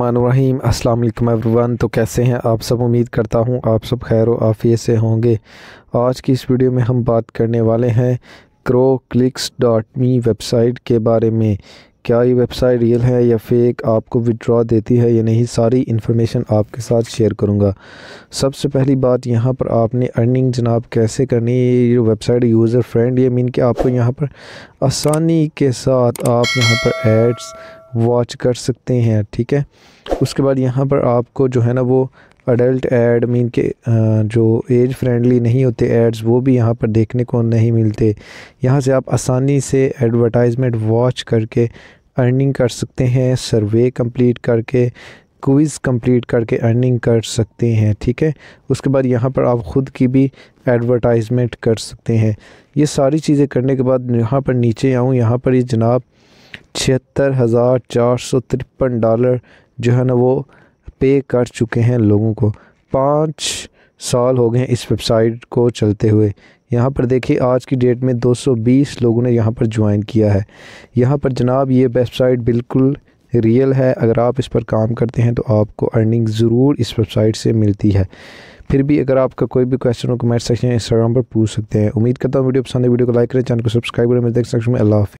मानुरहीम अस्सलाम वालेकुम एवरीवन तो कैसे हैं आप सब उम्मीद करता हूं आप सब खैर आफिये से होंगे आज की इस वीडियो में हम बात करने वाले हैं crow clicks dot me website के बारे में क्या ये वेबसाइट रियल है या फेक आपको विड्रॉ देती है या नहीं सारी इन्फॉर्मेशन आपके साथ शेयर करूँगा सबसे पहली बात यहाँ पर आपने अर्निंग जनाब कैसे करनी है ये वेबसाइट यूज़र फ्रेंड ये मीन कि आपको यहाँ पर आसानी के साथ आप यहाँ पर एड्स वॉच कर सकते हैं ठीक है उसके बाद यहाँ पर आपको जो है ना वो अडल्ट एड मीन के जो एज फ्रेंडली नहीं होते एड्स वो भी यहाँ पर देखने को नहीं मिलते यहाँ से आप आसानी से एडवर्टाइजमेंट वॉच करके अर्निंग कर सकते हैं सर्वे कंप्लीट करके क्विज़ कंप्लीट करके अर्निंग कर सकते हैं ठीक है उसके बाद यहाँ पर आप ख़ुद की भी एडवर्टाइजमेंट कर सकते हैं ये सारी चीज़ें करने के बाद यहाँ पर नीचे आऊँ यहाँ पर ये जनाब छिहत्तर हज़ार चार सौ तिरपन डॉलर जो है ना वो पे कर चुके हैं लोगों को पाँच साल हो गए हैं इस वेबसाइट को चलते हुए यहाँ पर देखिए आज की डेट में 220 लोगों ने यहाँ पर ज्वाइन किया है यहाँ पर जनाब ये वेबसाइट बिल्कुल रियल है अगर आप इस पर काम करते हैं तो आपको अर्निंग ज़रूर इस वेबसाइट से मिलती है फिर भी अगर आपका कोई भी क्वेश्चन हो कमेंट सेक्शन इंस्टाग्राम पर पूछ सकते हैं उम्मीद करता हूँ वीडियो पसंद है वीडियो को लाइक करें चैनल को सब्सक्राइब करें मेरे देख सकते हैं अल्लाह